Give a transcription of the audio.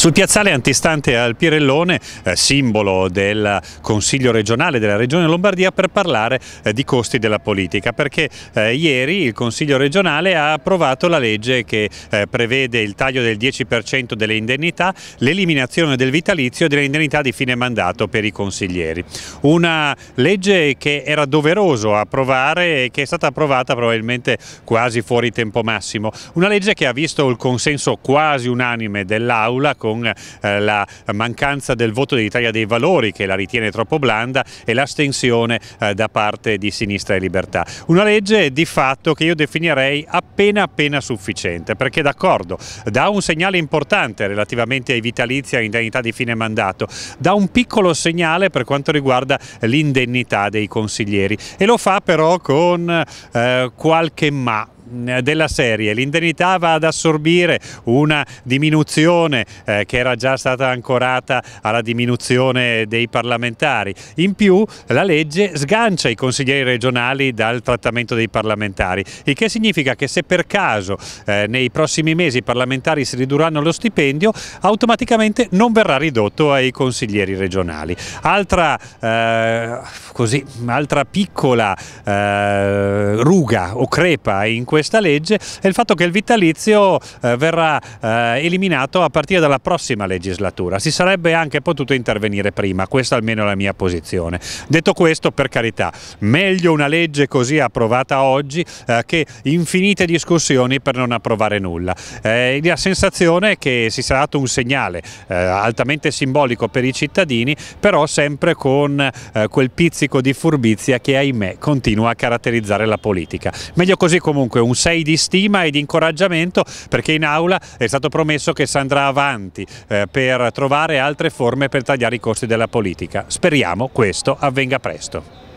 Sul piazzale antistante al Pirellone, eh, simbolo del Consiglio regionale della Regione Lombardia, per parlare eh, di costi della politica, perché eh, ieri il Consiglio regionale ha approvato la legge che prevede il taglio del 10% delle indennità, l'eliminazione del vitalizio e delle indennità di fine mandato per i consiglieri. Una legge che era doveroso approvare e che è stata approvata probabilmente quasi fuori tempo massimo. Una legge che ha visto il consenso quasi unanime dell'Aula con con eh, la mancanza del voto dell'Italia dei Valori che la ritiene troppo blanda e l'astensione eh, da parte di Sinistra e Libertà. Una legge di fatto che io definirei appena appena sufficiente perché d'accordo dà un segnale importante relativamente ai vitalizi e all'indennità di fine mandato, dà un piccolo segnale per quanto riguarda l'indennità dei consiglieri e lo fa però con eh, qualche ma eh, della serie. L'indennità va ad assorbire una diminuzione eh, che era già stata ancorata alla diminuzione dei parlamentari. In più la legge sgancia i consiglieri regionali dal trattamento dei parlamentari, il che significa che se per caso eh, nei prossimi mesi i parlamentari si ridurranno lo stipendio, automaticamente non verrà ridotto ai consiglieri regionali. Altra, eh, così, altra piccola eh, ruga o crepa in questo questa legge è il fatto che il vitalizio eh, verrà eh, eliminato a partire dalla prossima legislatura. Si sarebbe anche potuto intervenire prima, questa almeno è la mia posizione. Detto questo, per carità, meglio una legge così approvata oggi eh, che infinite discussioni per non approvare nulla. la sensazione è che si sarà dato un segnale altamente simbolico per i cittadini, però sempre con quel pizzico di furbizia che ahimè continua a caratterizzare la politica. Meglio così comunque un un 6 di stima e di incoraggiamento perché in aula è stato promesso che si andrà avanti eh, per trovare altre forme per tagliare i costi della politica. Speriamo questo avvenga presto.